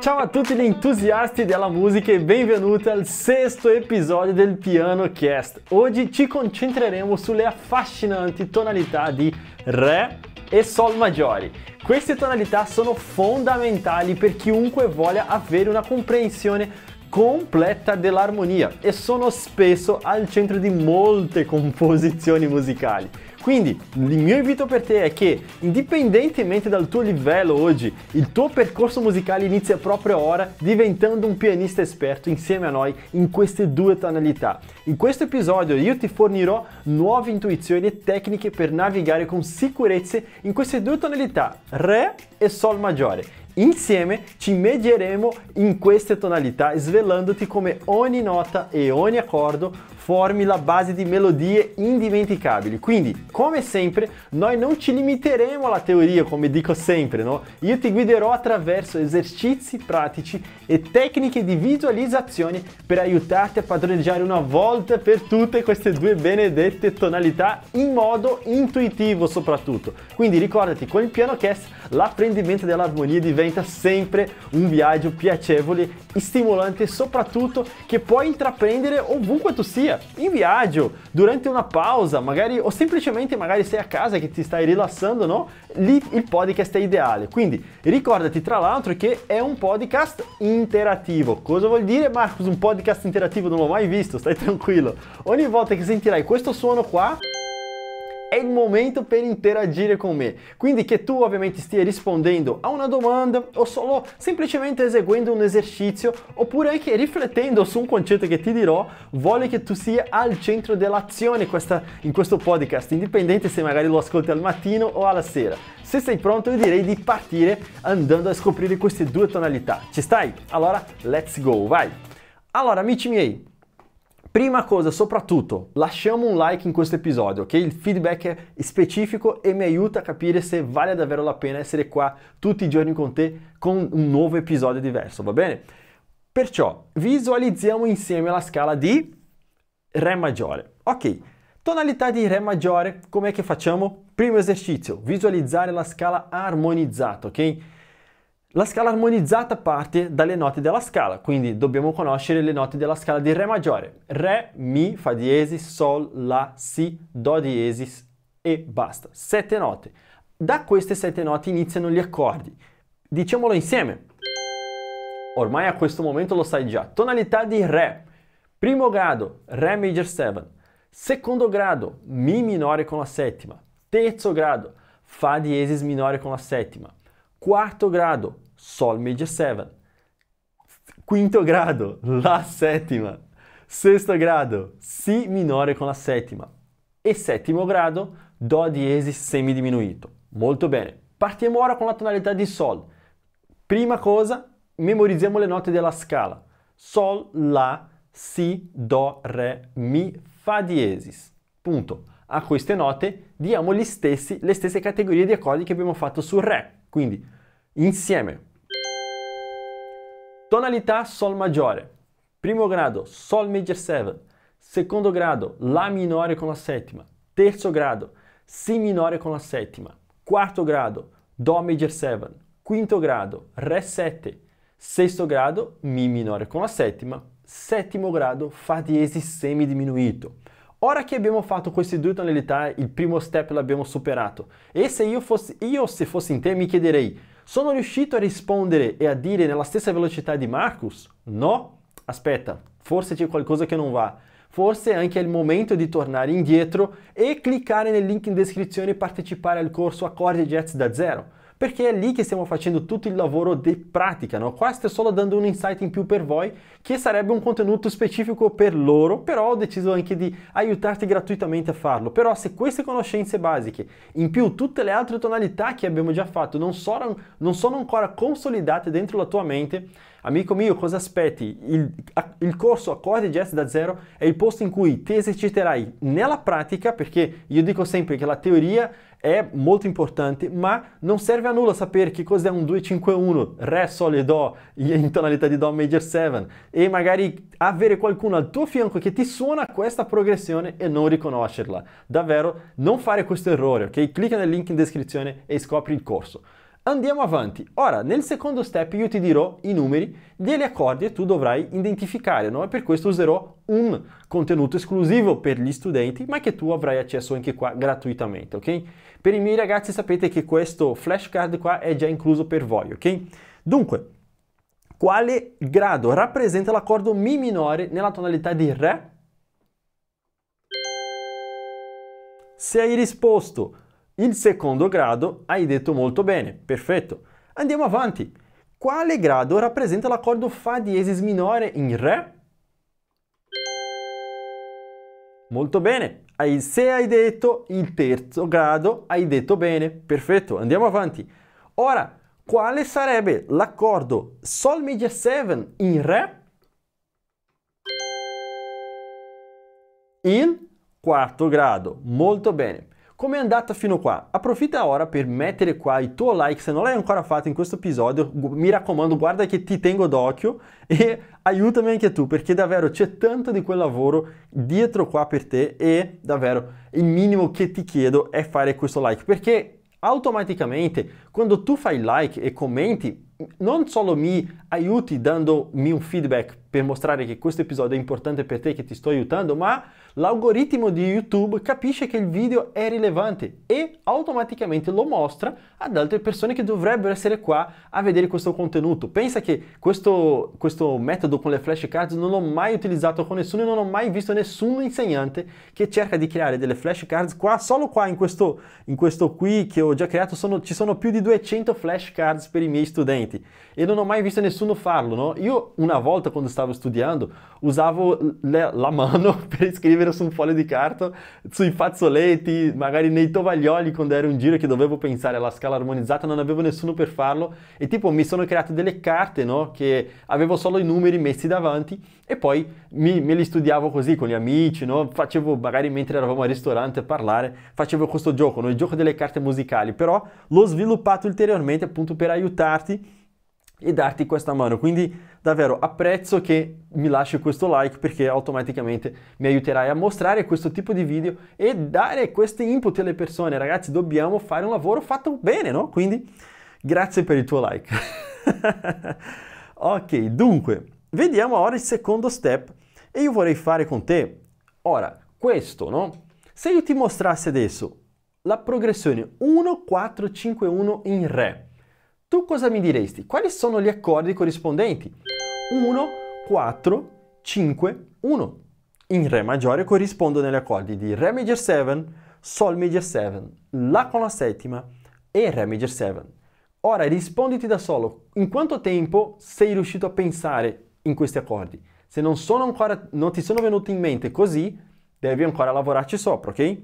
Ciao a tutti gli entusiasti della musica e benvenuti al sesto episodio del Piano Cast. Oggi ci concentreremo sulle affascinanti tonalità di Re e Sol maggiori. Queste tonalità sono fondamentali per chiunque voglia avere una comprensione completa dell'armonia e sono spesso al centro di molte composizioni musicali. Quindi il mio invito per te è che, indipendentemente dal tuo livello oggi, il tuo percorso musicale inizia proprio ora diventando un pianista esperto insieme a noi in queste due tonalità. In questo episodio io ti fornirò nuove intuizioni e tecniche per navigare con sicurezza in queste due tonalità, Re e Sol maggiore Insieme ci medieremo in queste tonalità svelandoti come ogni nota e ogni accordo formi la base di melodie indimenticabili. Quindi, come sempre, noi non ci limiteremo alla teoria, come dico sempre, no? Io ti guiderò attraverso esercizi pratici e tecniche di visualizzazione per aiutarti a padroneggiare una volta per tutte queste due benedette tonalità in modo intuitivo soprattutto. Quindi ricordati, con il piano cast l'apprendimento dell'armonia diventa diventa sempre un viaggio piacevole, stimolante soprattutto che puoi intraprendere ovunque tu sia, in viaggio, durante una pausa, magari o semplicemente magari sei a casa che ti stai rilassando, no? Lì il podcast è ideale. Quindi ricordati tra l'altro che è un podcast interattivo. Cosa vuol dire Marcos? Un podcast interattivo non l'ho mai visto, stai tranquillo. Ogni volta che sentirai questo suono qua è il momento per interagire con me. Quindi che tu ovviamente stia rispondendo a una domanda o solo semplicemente eseguendo un esercizio oppure anche riflettendo su un concetto che ti dirò, voglio che tu sia al centro dell'azione questa, in questo podcast, indipendente se magari lo ascolti al mattino o alla sera. Se sei pronto io direi di partire andando a scoprire queste due tonalità. Ci stai? Allora, let's go, vai! Allora, amici miei, Prima cosa, soprattutto, lasciamo un like in questo episodio, ok? Il feedback è specifico e mi aiuta a capire se vale davvero la pena essere qua tutti i giorni con te con un nuovo episodio diverso, va bene? Perciò visualizziamo insieme la scala di Re maggiore. Ok, tonalità di Re maggiore, com'è che facciamo? Primo esercizio, visualizzare la scala armonizzata, ok? La scala armonizzata parte dalle note della scala, quindi dobbiamo conoscere le note della scala di Re maggiore. Re, Mi, Fa diesis, Sol, La, Si, Do diesis e basta. Sette note. Da queste sette note iniziano gli accordi. Diciamolo insieme. Ormai a questo momento lo sai già. Tonalità di Re. Primo grado, Re major 7. Secondo grado, Mi minore con la settima. Terzo grado, Fa diesis minore con la settima. Quarto grado, Sol major 7, quinto grado, La settima, sesto grado, Si minore con la settima e settimo grado, Do diesis semidiminuito. Molto bene, partiamo ora con la tonalità di Sol. Prima cosa, memorizziamo le note della scala. Sol, La, Si, Do, Re, Mi, Fa diesis. Punto. A queste note diamo stessi, le stesse categorie di accordi che abbiamo fatto sul Re. Quindi insieme. Tonalità Sol maggiore. Primo grado Sol major 7. Secondo grado La minore con la settima. Terzo grado Si minore con la settima. Quarto grado Do major 7. Quinto grado Re 7. Sesto grado Mi minore con la settima. Settimo grado Fa diesis semi diminuito. Ora che abbiamo fatto queste due tonalità, il primo step l'abbiamo superato. E se io fossi io se fossi in te mi chiederei Sono riuscito a rispondere e a dire nella stessa velocità di Marcus? No? Aspetta, forse c'è qualcosa che non va. Forse è anche il momento di tornare indietro e cliccare nel link in descrizione e partecipare al corso Accordi Jets da zero perché è lì che stiamo facendo tutto il lavoro di pratica, no? Qua sto solo dando un insight in più per voi, che sarebbe un contenuto specifico per loro, però ho deciso anche di aiutarti gratuitamente a farlo. Però se queste conoscenze basiche, in più tutte le altre tonalità che abbiamo già fatto, non sono, non sono ancora consolidate dentro la tua mente, Amico mio, cosa aspetti? Il, il corso Accordi Jazz da zero è il posto in cui ti eserciterai nella pratica, perché io dico sempre che la teoria è molto importante, ma non serve a nulla sapere che cos'è un 2-5-1, Re, Sol e Do in tonalità di Do major 7 e magari avere qualcuno al tuo fianco che ti suona questa progressione e non riconoscerla. Davvero, non fare questo errore, ok? Clicca nel link in descrizione e scopri il corso. Andiamo avanti. Ora, nel secondo step io ti dirò i numeri degli accordi e tu dovrai identificare, no? E per questo userò un contenuto esclusivo per gli studenti, ma che tu avrai accesso anche qua gratuitamente, ok? Per i miei ragazzi sapete che questo flashcard qua è già incluso per voi, ok? Dunque, quale grado rappresenta l'accordo Mi minore nella tonalità di Re? Se hai risposto il secondo grado hai detto molto bene, perfetto. Andiamo avanti. Quale grado rappresenta l'accordo Fa diesis minore in Re? Molto bene. Se hai detto il terzo grado, hai detto bene, perfetto. Andiamo avanti. Ora, quale sarebbe l'accordo Sol Major 7 in Re? Il quarto grado, molto bene è andata fino qua? Approfitta ora per mettere qua il tuo like se non l'hai ancora fatto in questo episodio, mi raccomando guarda che ti tengo d'occhio e aiutami anche tu perché davvero c'è tanto di quel lavoro dietro qua per te e davvero il minimo che ti chiedo è fare questo like perché automaticamente quando tu fai like e commenti non solo mi aiuti dandomi un feedback per mostrare che questo episodio è importante per te, che ti sto aiutando, ma l'algoritmo di YouTube capisce che il video è rilevante e automaticamente lo mostra ad altre persone che dovrebbero essere qua a vedere questo contenuto. Pensa che questo, questo metodo con le flashcards non l'ho mai utilizzato con nessuno e non ho mai visto nessun insegnante che cerca di creare delle flashcards qua, solo qua in questo, in questo qui che ho già creato sono, ci sono più di 200 flashcards per i miei studenti e non ho mai visto nessuno farlo, no? Io una volta quando stavo stavo studiando, usavo le, la mano per scrivere su un foglio di carta, sui fazzoletti, magari nei tovaglioli quando era un giro che dovevo pensare alla scala armonizzata, non avevo nessuno per farlo e tipo mi sono creato delle carte, no? Che avevo solo i numeri messi davanti e poi mi, me li studiavo così con gli amici, no? Facevo magari mentre eravamo al ristorante a parlare, facevo questo gioco, no? Il gioco delle carte musicali, però l'ho sviluppato ulteriormente appunto per aiutarti e darti questa mano. Quindi davvero apprezzo che mi lasci questo like perché automaticamente mi aiuterai a mostrare questo tipo di video e dare questi input alle persone. Ragazzi, dobbiamo fare un lavoro fatto bene, no? Quindi grazie per il tuo like. ok, dunque, vediamo ora il secondo step e io vorrei fare con te. Ora, questo, no? Se io ti mostrassi adesso la progressione 1, 4, 5, 1 in Re, tu cosa mi diresti? Quali sono gli accordi corrispondenti? 1, 4, 5, 1. In Re maggiore corrispondono gli accordi di Re major 7, Sol major 7, La con la settima e Re major 7. Ora risponditi da solo, in quanto tempo sei riuscito a pensare in questi accordi? Se non, ancora, non ti sono venuti in mente così, devi ancora lavorarci sopra, ok?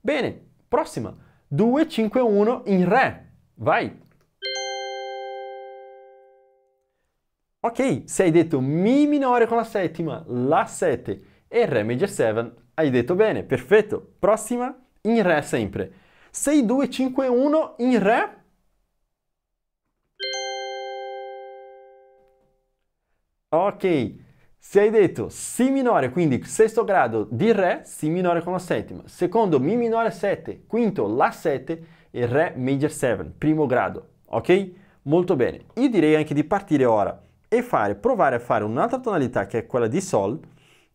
Bene, prossima. 2, 5, 1 in Re. Vai! Ok, se hai detto Mi minore con la settima, La 7 e Re Major 7, hai detto bene, perfetto. Prossima, in Re sempre. 6, 2, 5, 1, in Re. Ok, se hai detto Si minore, quindi sesto grado di Re, Si minore con la settima, secondo Mi minore 7, quinto La 7 e Re Major 7, primo grado, ok? Molto bene, io direi anche di partire ora e fare, provare a fare un'altra tonalità che è quella di Sol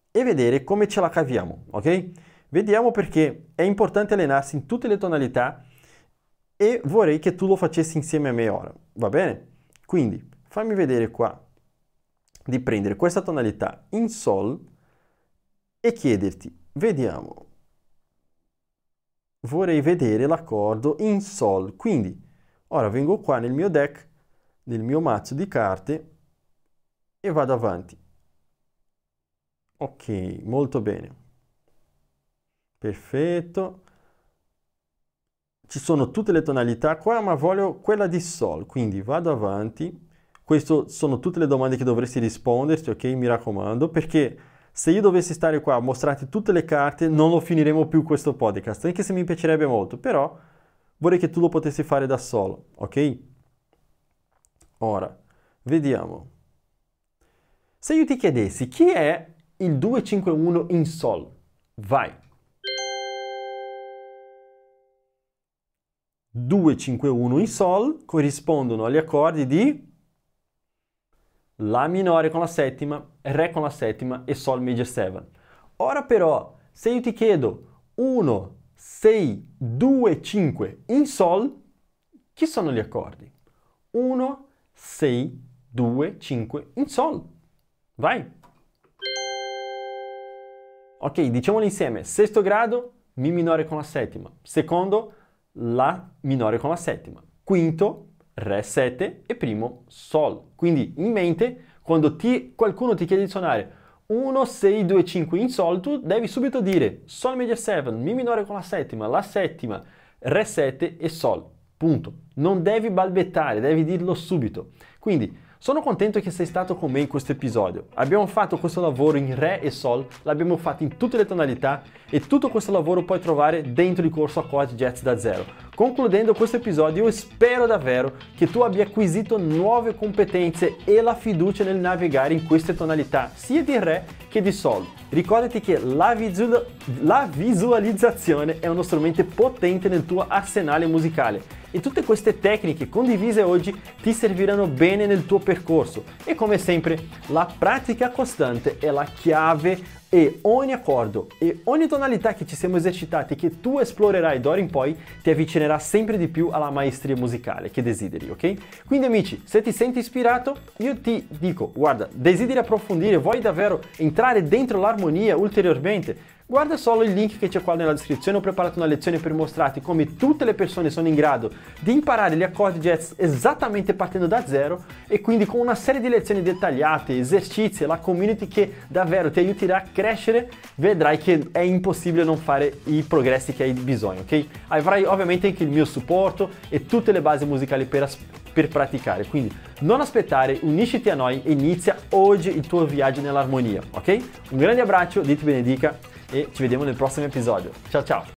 e vedere come ce la caviamo, ok? Vediamo perché è importante allenarsi in tutte le tonalità e vorrei che tu lo facessi insieme a me ora, va bene? Quindi fammi vedere qua di prendere questa tonalità in Sol e chiederti, vediamo, vorrei vedere l'accordo in Sol, quindi ora vengo qua nel mio deck, nel mio mazzo di carte e vado avanti. Ok, molto bene. Perfetto. Ci sono tutte le tonalità qua, ma voglio quella di Sol, quindi vado avanti. Queste sono tutte le domande che dovresti risponderti, ok? Mi raccomando, perché se io dovessi stare qua a mostrarti tutte le carte, non lo finiremo più questo podcast, anche se mi piacerebbe molto, però vorrei che tu lo potessi fare da solo, ok? Ora, vediamo. Se io ti chiedessi chi è il 251 in Sol, vai. 2, 5, 1 in Sol corrispondono agli accordi di La minore con la settima, Re con la settima e Sol major 7. Ora però, se io ti chiedo 1, 6, 2, 5 in Sol, chi sono gli accordi? 1, 6, 2, 5 in Sol. Vai! Ok, diciamolo insieme. Sesto grado, Mi minore con la settima. Secondo, La minore con la settima. Quinto, Re 7 e primo, Sol. Quindi in mente, quando ti, qualcuno ti chiede di suonare 1, 6, 2, 5 in Sol, tu devi subito dire Sol major 7, Mi minore con la settima, La settima, Re 7 e Sol. Punto. Non devi balbettare, devi dirlo subito. Quindi sono contento che sei stato con me in questo episodio. Abbiamo fatto questo lavoro in Re e Sol, l'abbiamo fatto in tutte le tonalità e tutto questo lavoro puoi trovare dentro il corso Accordi Jazz da zero Concludendo questo episodio, io spero davvero che tu abbia acquisito nuove competenze e la fiducia nel navigare in queste tonalità, sia di Re che di Sol. Ricordati che la, visual la visualizzazione è uno strumento potente nel tuo arsenale musicale e tutte queste tecniche condivise oggi ti serviranno bene nel tuo percorso e come sempre la pratica costante è la chiave e ogni accordo e ogni tonalità che ci siamo esercitati che tu esplorerai d'ora in poi ti avvicinerà sempre di più alla maestria musicale che desideri, ok? Quindi amici, se ti senti ispirato, io ti dico, guarda, desideri approfondire, vuoi davvero entrare dentro l'armonia ulteriormente? Guarda solo il link che c'è qua nella descrizione, ho preparato una lezione per mostrarti come tutte le persone sono in grado di imparare gli accordi jazz esattamente partendo da zero e quindi con una serie di lezioni dettagliate, esercizi, la community che davvero ti aiuterà a crescere, vedrai che è impossibile non fare i progressi che hai bisogno, ok? Avrai ovviamente anche il mio supporto e tutte le basi musicali per, per praticare, quindi non aspettare, unisciti a noi e inizia oggi il tuo viaggio nell'armonia, ok? Un grande abbraccio, ti Benedica e ci vediamo nel prossimo episodio. Ciao ciao!